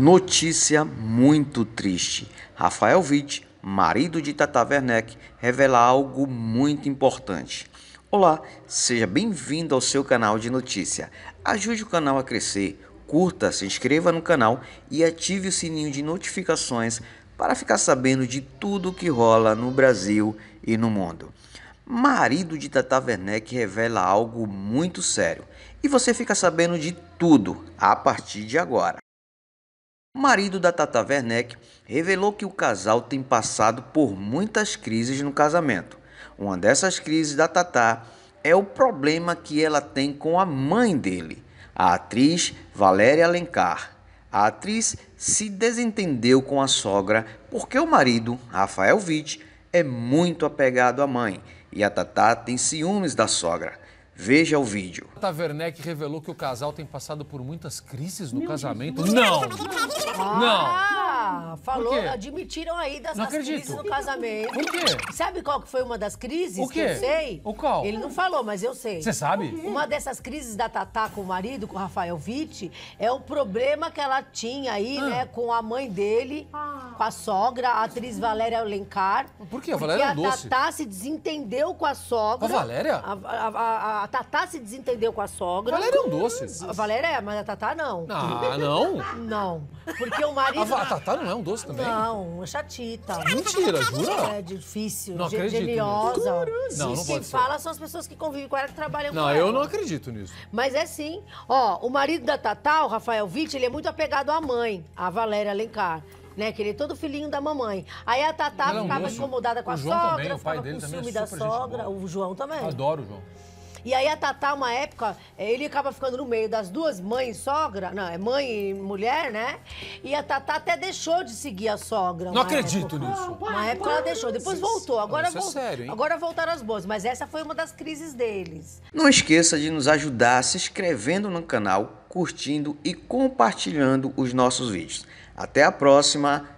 Notícia muito triste. Rafael Witt, marido de Tata Werneck, revela algo muito importante. Olá, seja bem-vindo ao seu canal de notícia. Ajude o canal a crescer, curta, se inscreva no canal e ative o sininho de notificações para ficar sabendo de tudo que rola no Brasil e no mundo. Marido de Tata Werneck revela algo muito sério e você fica sabendo de tudo a partir de agora. O marido da Tata Werneck revelou que o casal tem passado por muitas crises no casamento. Uma dessas crises da Tata é o problema que ela tem com a mãe dele, a atriz Valéria Alencar. A atriz se desentendeu com a sogra porque o marido, Rafael Witt, é muito apegado à mãe e a Tatá tem ciúmes da sogra. Veja o vídeo. A Werneck revelou que o casal tem passado por muitas crises no Meu casamento. Deus. Não! No. falou, admitiram aí das crises no casamento. Por quê? Sabe qual que foi uma das crises o quê? que eu sei? O qual? Ele não falou, mas eu sei. Você sabe? Uma dessas crises da Tatá com o marido, com o Rafael Witt, é o problema que ela tinha aí, ah. né, com a mãe dele, com a sogra, a atriz Valéria Alencar. Por quê? A Valéria é doce. a Tatá se desentendeu com a sogra. A Valéria? A, a, a, a Tatá se desentendeu com a sogra. A Valéria é um doce. A Valéria é, mas a Tatá não. Ah, não? Não. Porque o marido... A, a Tatá não é um doce também? Não, uma chatita. Ah, tá Mentira, jura? É difícil, não acredito geniosa. Nisso. Não, não pode Quem ser. fala são as pessoas que convivem com ela, que trabalham não, com ela. Não, eu não acredito nisso. Mas é sim. Ó, o marido da Tatá, o Rafael Vitti, ele é muito apegado à mãe, a Valéria Alencar. Né, que ele é todo filhinho da mamãe. Aí a Tatá é ficava incomodada com a sogra, também, ficava com o é ciúme da sogra. O João também. Adoro o João. E aí a Tatá, uma época, eh, ele acaba ficando no meio das duas mães sogra, não, é mãe e mulher, né? E a Tatá até deixou de seguir a sogra. Não acredito época. nisso. Uma época ela deixou, depois voltou. Agora, não, é vol... agora voltaram as boas, mas essa foi uma das crises deles. Não esqueça de nos ajudar se inscrevendo no canal, curtindo e compartilhando os nossos vídeos. Até a próxima!